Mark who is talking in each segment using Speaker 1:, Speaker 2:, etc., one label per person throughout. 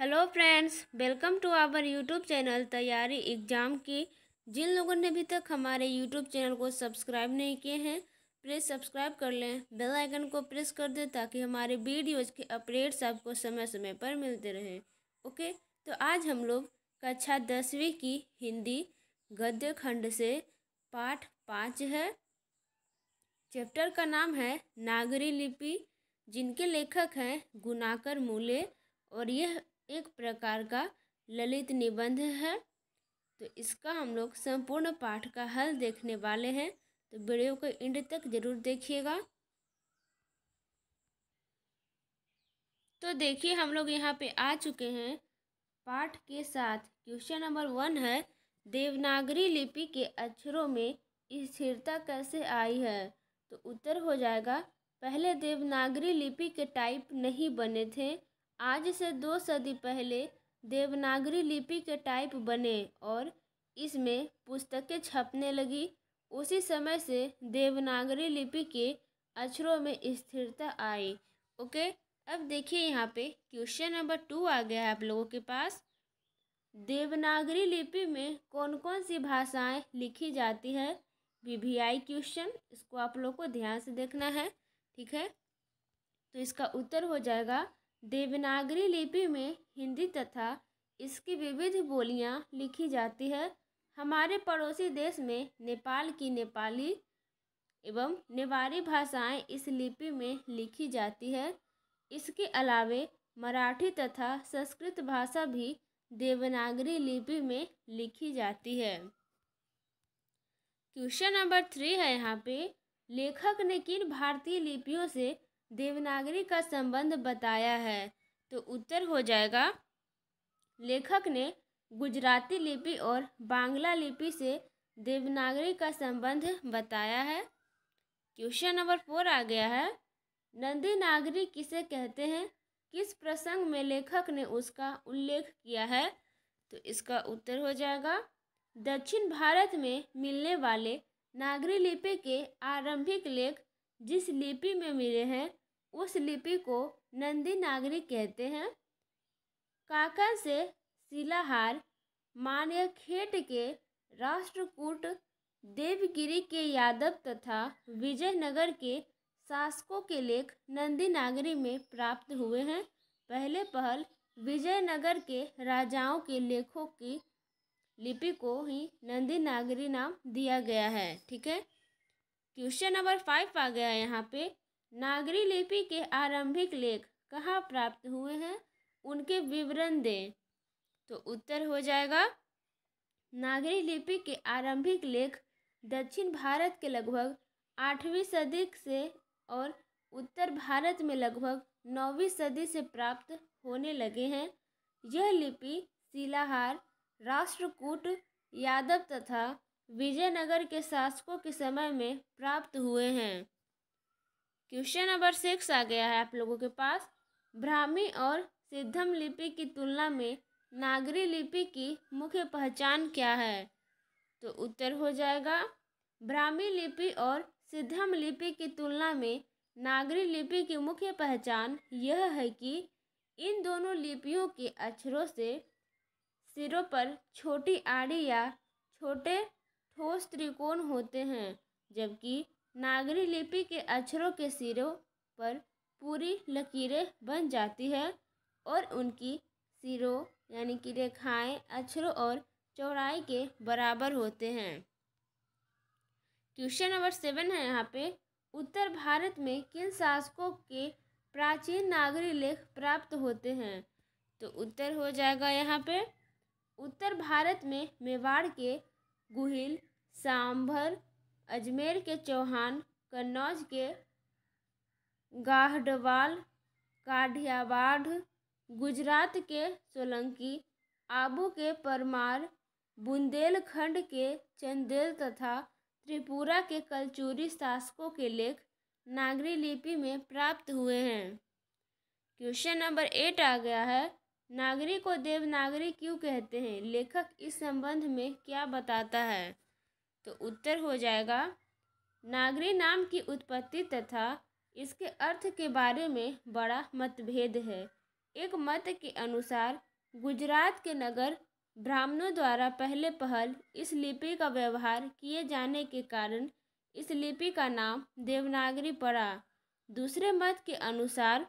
Speaker 1: hello friends welcome to our YouTube channel तैयारी exam की जिन लोगों ने अभी तक हमारे यूट्यूब चैनल को सब्सक्राइब नहीं किए हैं प्लीज़ सब्सक्राइब कर लें बेल आइकन को प्रेस कर दें ताकि हमारे वीडियोज़ के अपडेट्स आपको समय समय पर मिलते रहें ओके तो आज हम लोग कक्षा दसवीं की हिंदी गद्य खंड से पाठ पाँच है चैप्टर का नाम है नागरी लिपि जिनके लेखक हैं गुनाकर मूले और यह एक प्रकार का ललित निबंध है तो इसका हम लोग संपूर्ण पाठ का हल देखने वाले हैं तो वीडियो को इंड तक जरूर देखिएगा तो देखिए हम लोग यहाँ पे आ चुके हैं पाठ के साथ क्वेश्चन नंबर वन है देवनागरी लिपि के अक्षरों में स्थिरता कैसे आई है तो उत्तर हो जाएगा पहले देवनागरी लिपि के टाइप नहीं बने थे आज से दो सदी पहले देवनागरी लिपि के टाइप बने और इसमें पुस्तकें छपने लगी उसी समय से देवनागरी लिपि के अक्षरों में स्थिरता आई ओके अब देखिए यहाँ पे क्वेश्चन नंबर टू आ गया है आप लोगों के पास देवनागरी लिपि में कौन कौन सी भाषाएं लिखी जाती है वीवीआई क्वेश्चन इसको आप लोगों को ध्यान से देखना है ठीक है तो इसका उत्तर हो जाएगा देवनागरी लिपि में हिंदी तथा इसकी विविध बोलियाँ लिखी जाती है हमारे पड़ोसी देश में नेपाल की नेपाली एवं नेवारी भाषाएं इस लिपि में लिखी जाती है इसके अलावे मराठी तथा संस्कृत भाषा भी देवनागरी लिपि में लिखी जाती है क्वेश्चन नंबर थ्री है यहाँ पे लेखक ने किन भारतीय लिपियों से देवनागरी का संबंध बताया है तो उत्तर हो जाएगा लेखक ने गुजराती लिपि और बांग्ला लिपि से देवनागरी का संबंध बताया है क्वेश्चन नंबर फोर आ गया है नंदी नागरी किसे कहते हैं किस प्रसंग में लेखक ने उसका उल्लेख किया है तो इसका उत्तर हो जाएगा दक्षिण भारत में मिलने वाले नागरी लिपि के आरंभिक लेख जिस लिपि में मिले हैं उस लिपि को नंदी नागरी कहते हैं काका से शिलाहार खेट के राष्ट्रकूट देवगिरी के यादव तथा विजयनगर के शासकों के लेख नंदी नागरी में प्राप्त हुए हैं पहले पहल विजयनगर के राजाओं के लेखों की लिपि को ही नंदी नागरी नाम दिया गया है ठीक है क्वेश्चन नंबर फाइव आ गया है यहाँ पे नागरी लिपि के आरंभिक लेख कहाँ प्राप्त हुए हैं उनके विवरण दें तो उत्तर हो जाएगा नागरी लिपि के आरंभिक लेख दक्षिण भारत के लगभग आठवीं सदी से और उत्तर भारत में लगभग नौवीं सदी से प्राप्त होने लगे हैं यह लिपि शिलाहार राष्ट्रकूट यादव तथा विजयनगर के शासकों के समय में प्राप्त हुए हैं क्वेश्चन नंबर सिक्स आ गया है आप लोगों के पास ब्राह्मी और सिद्धम लिपि की तुलना में नागरी लिपि की मुख्य पहचान क्या है तो उत्तर हो जाएगा ब्राह्मी लिपि और सिद्धम लिपि की तुलना में नागरी लिपि की मुख्य पहचान यह है कि इन दोनों लिपियों के अक्षरों से सिरों पर छोटी आड़ी या छोटे ठोस त्रिकोण होते हैं जबकि नागरी लिपि के अक्षरों के सिरों पर पूरी लकीरें बन जाती है और उनकी सिरों यानी कि रेखाएं अक्षरों और चौड़ाई के बराबर होते हैं क्वेश्चन नंबर सेवन है यहाँ पे उत्तर भारत में किन शासकों के प्राचीन नागरी लेख प्राप्त होते हैं तो उत्तर हो जाएगा यहाँ पे उत्तर भारत में मेवाड़ के गुहिल सांभर अजमेर के चौहान कन्नौज के गाहडवाल काढ़ियावाढ़ गुजरात के सोलंकी आबू के परमार बुंदेलखंड के चंदेल तथा त्रिपुरा के कलचूरी शासकों के लेख नागरी लिपि में प्राप्त हुए हैं क्वेश्चन नंबर एट आ गया है नागरी को देवनागरी क्यों कहते हैं लेखक इस संबंध में क्या बताता है तो उत्तर हो जाएगा नागरी नाम की उत्पत्ति तथा इसके अर्थ के बारे में बड़ा मतभेद है एक मत के अनुसार गुजरात के नगर ब्राह्मणों द्वारा पहले पहल इस लिपि का व्यवहार किए जाने के कारण इस लिपि का नाम देवनागरी पड़ा दूसरे मत के अनुसार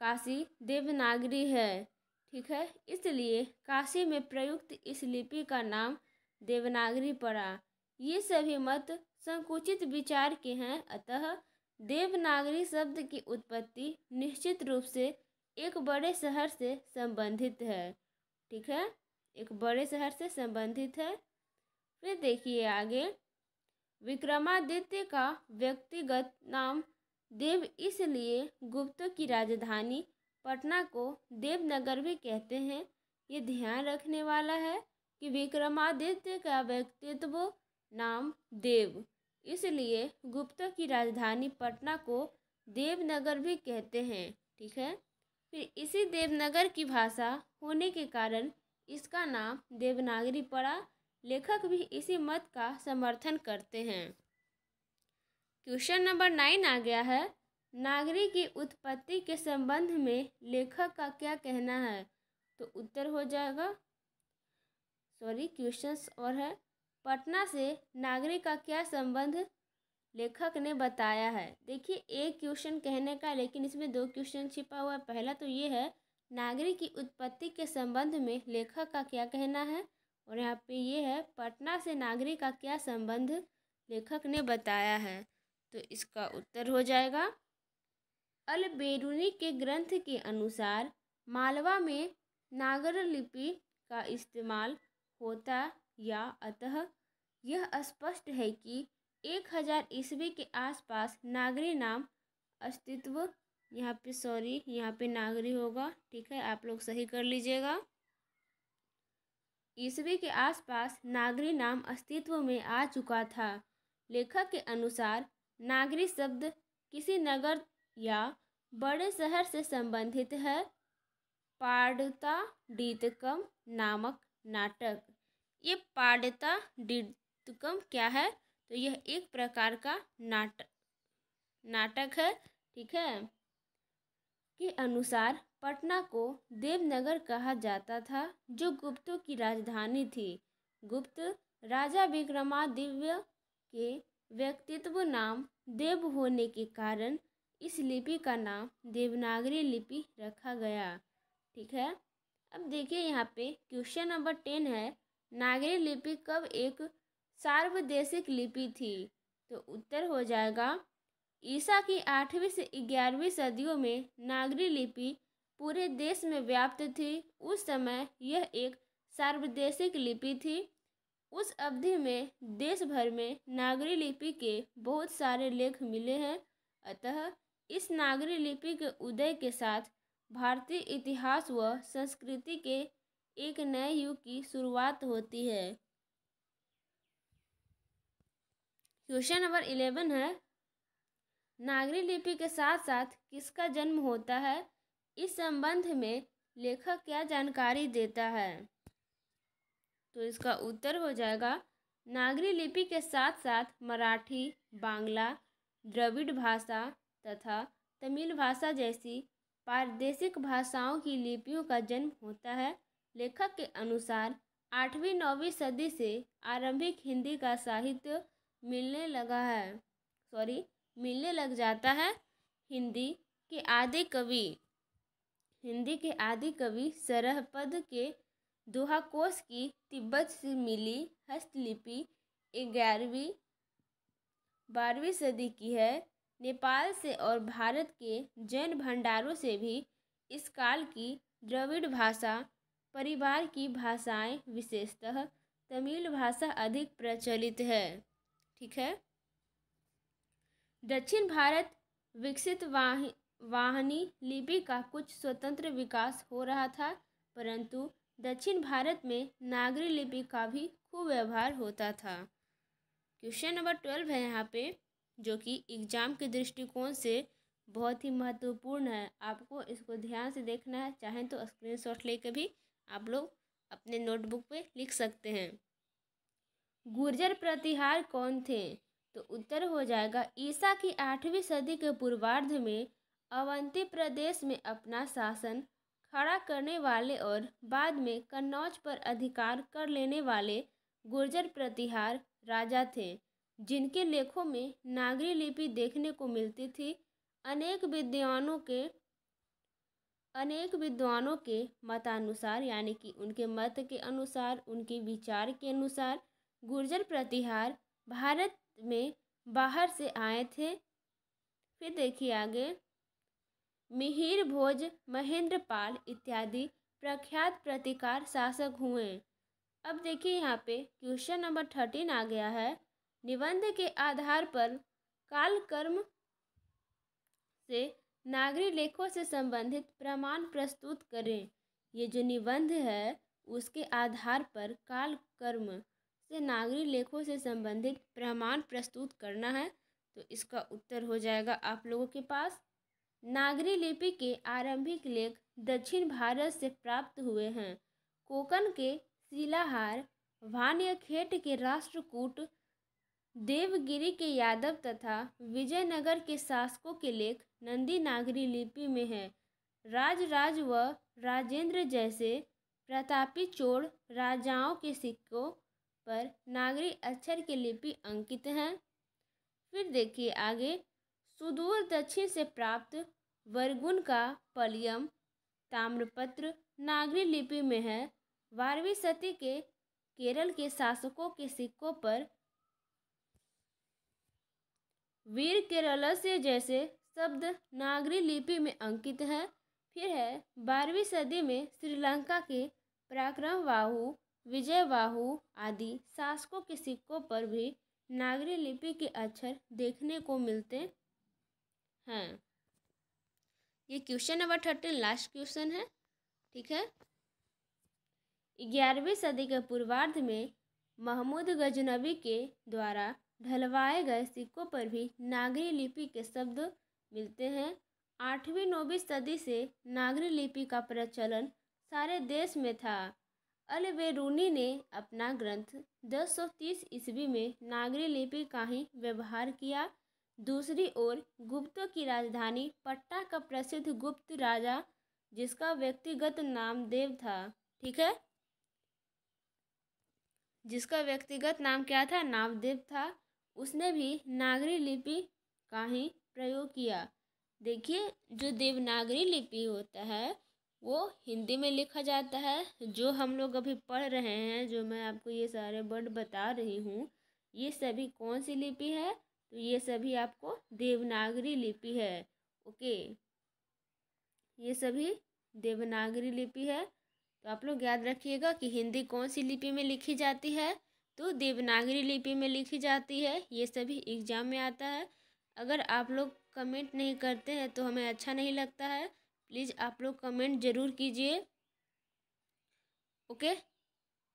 Speaker 1: काशी देवनागरी है ठीक है इसलिए काशी में प्रयुक्त इस लिपि का नाम देवनागरी पड़ा ये सभी मत संकुचित विचार के हैं अतः देवनागरी शब्द की उत्पत्ति निश्चित रूप से एक बड़े शहर से संबंधित है ठीक है एक बड़े शहर से संबंधित है फिर देखिए आगे विक्रमादित्य का व्यक्तिगत नाम देव इसलिए गुप्त की राजधानी पटना को देवनगर भी कहते हैं ये ध्यान रखने वाला है कि विक्रमादित्य का व्यक्तित्व नाम देव इसलिए गुप्ता की राजधानी पटना को देवनगर भी कहते हैं ठीक है फिर इसी देवनगर की भाषा होने के कारण इसका नाम देवनागरी पड़ा लेखक भी इसी मत का समर्थन करते हैं क्वेश्चन नंबर नाइन आ गया है नागरी की उत्पत्ति के संबंध में लेखक का क्या कहना है तो उत्तर हो जाएगा सॉरी क्वेश्चंस और है पटना से नागरिक का क्या संबंध लेखक ने बताया है देखिए एक क्वेश्चन कहने का लेकिन इसमें दो क्वेश्चन छिपा हुआ है पहला तो ये है नागरिक की उत्पत्ति के संबंध में लेखक का क्या कहना है और यहाँ पे ये है पटना से नागरिक का क्या संबंध लेखक ने बताया है तो इसका उत्तर हो जाएगा अल बेरूनी के ग्रंथ के अनुसार मालवा में नागर लिपि का इस्तेमाल होता या अतः यह स्पष्ट है कि एक हजार ईस्वी के आसपास नागरी नाम अस्तित्व यहाँ पे सॉरी यहाँ पे नागरी होगा ठीक है आप लोग सही कर लीजिएगा ईस्वी के आसपास नागरी नाम अस्तित्व में आ चुका था लेखक के अनुसार नागरी शब्द किसी नगर या बड़े शहर से संबंधित है पाडता डीतकम नामक नाटक ये पाडता डिदुकम क्या है तो यह एक प्रकार का नाटक नाटक है ठीक है के अनुसार पटना को देवनगर कहा जाता था जो गुप्तों की राजधानी थी गुप्त राजा विक्रमादिव्य के व्यक्तित्व नाम देव होने के कारण इस लिपि का नाम देवनागरी लिपि रखा गया ठीक है अब देखिए यहाँ पे क्वेश्चन नंबर टेन है नागरी लिपि कब एक सार्वदेशिक लिपि थी तो उत्तर हो जाएगा ईसा की आठवीं से ग्यारहवीं सदियों में नागरी लिपि पूरे देश में व्याप्त थी उस समय यह एक सार्वदेशिक लिपि थी उस अवधि में देश भर में नागरी लिपि के बहुत सारे लेख मिले हैं अतः इस नागरी लिपि के उदय के साथ भारतीय इतिहास व संस्कृति के एक नए युग की शुरुआत होती है क्वेश्चन नंबर इलेवन है नागरी लिपि के साथ साथ किसका जन्म होता है इस संबंध में लेखक क्या जानकारी देता है तो इसका उत्तर हो जाएगा नागरी लिपि के साथ साथ मराठी बांग्ला द्रविड़ भाषा तथा तमिल भाषा जैसी पारदेशिक भाषाओं की लिपियों का जन्म होता है लेखक के अनुसार आठवीं नौवीं सदी से आरंभिक हिंदी का साहित्य मिलने लगा है सॉरी मिलने लग जाता है हिंदी के आदि कवि हिंदी के आदि कवि सरहपद के दोहाकोश की तिब्बत से मिली हस्तलिपि ग्यारहवीं बारहवीं सदी की है नेपाल से और भारत के जैन भंडारों से भी इस काल की द्रविड़ भाषा परिवार की भाषाएं विशेषतः तमिल भाषा अधिक प्रचलित है ठीक है दक्षिण भारत विकसित वाह वाहनी लिपि का कुछ स्वतंत्र विकास हो रहा था परंतु दक्षिण भारत में नागरी लिपि का भी खूब व्यवहार होता था क्वेश्चन नंबर ट्वेल्व है यहाँ पे जो कि एग्ज़ाम के दृष्टिकोण से बहुत ही महत्वपूर्ण है आपको इसको ध्यान से देखना है चाहें तो स्क्रीनशॉट लेकर भी आप लोग अपने नोटबुक पे लिख सकते हैं गुर्जर प्रतिहार कौन थे तो उत्तर हो जाएगा ईसा की आठवीं सदी के पूर्वार्ध में अवंती प्रदेश में अपना शासन खड़ा करने वाले और बाद में कन्नौज पर अधिकार कर लेने वाले गुर्जर प्रतिहार राजा थे जिनके लेखों में नागरी लिपि देखने को मिलती थी अनेक विद्वानों के अनेक विद्वानों के मतानुसार यानी कि उनके मत के अनुसार उनके विचार के अनुसार गुर्जर प्रतिहार भारत में बाहर से आए थे फिर देखिए आगे मिहिर भोज महेंद्र पाल इत्यादि प्रख्यात प्रतिकार शासक हुए अब देखिए यहाँ पे क्वेश्चन नंबर थर्टीन आ गया है निबंध के आधार पर कालकर्म से नागरी लेखों से संबंधित प्रमाण प्रस्तुत करें ये जो निबंध है उसके आधार पर कालकर्म से नागरी लेखों से संबंधित प्रमाण प्रस्तुत करना है तो इसका उत्तर हो जाएगा आप लोगों के पास नागरी लिपि के आरंभिक लेख दक्षिण भारत से प्राप्त हुए हैं कोकन के शिलाहार वान्यखेट के राष्ट्रकूट देवगिरी के यादव तथा विजयनगर के शासकों के लेख नंदी नागरी लिपि में हैं राजराज व राजेंद्र जैसे प्रतापी चोर राजाओं के सिक्कों पर नागरी अक्षर के लिपि अंकित हैं फिर देखिए आगे सुदूर दक्षिण से प्राप्त वर्गुन का पलियम ताम्रपत्र नागरी लिपि में है बारहवीं सती के केरल के शासकों के सिक्कों पर वीर केरलस्य जैसे शब्द नागरी लिपि में अंकित हैं फिर है बारहवीं सदी में श्रीलंका के पराक्रम बाहू विजय बाहू आदि शासकों के सिक्कों पर भी नागरी लिपि के अक्षर देखने को मिलते हैं ये question number thirteen last question है ठीक है ग्यारहवीं सदी के पूर्वार्ध में महमूद गजनबी के द्वारा ढलवाए गए सिक्कों पर भी नागरी लिपि के शब्द मिलते हैं आठवीं नौवीं सदी से नागरी लिपि का प्रचलन सारे देश में था अलबेरूनी ने अपना ग्रंथ 1030 ईस्वी में नागरी लिपि का ही व्यवहार किया दूसरी ओर गुप्तों की राजधानी पट्टा का प्रसिद्ध गुप्त राजा जिसका व्यक्तिगत नाम देव था ठीक है जिसका व्यक्तिगत नाम क्या था नामदेव था उसने भी नागरी लिपि का ही प्रयोग किया देखिए जो देवनागरी लिपि होता है वो हिंदी में लिखा जाता है जो हम लोग अभी पढ़ रहे हैं जो मैं आपको ये सारे वर्ड बता रही हूँ ये सभी कौन सी लिपि है तो ये सभी आपको देवनागरी लिपि है ओके ये सभी देवनागरी लिपि है तो आप लोग याद रखिएगा कि हिंदी कौन सी लिपि में लिखी जाती है तो देवनागरी लिपि में लिखी जाती है ये सभी एग्ज़ाम में आता है अगर आप लोग कमेंट नहीं करते हैं तो हमें अच्छा नहीं लगता है प्लीज़ आप लोग कमेंट ज़रूर कीजिए ओके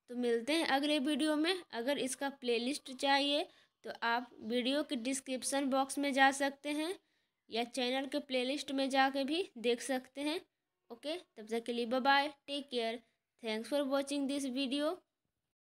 Speaker 1: तो मिलते हैं अगले वीडियो में अगर इसका प्लेलिस्ट चाहिए तो आप वीडियो के डिस्क्रिप्शन बॉक्स में जा सकते हैं या चैनल के प्लेलिस्ट में जाके भी देख सकते हैं ओके तब तक के लिए bye take care thanks for watching this video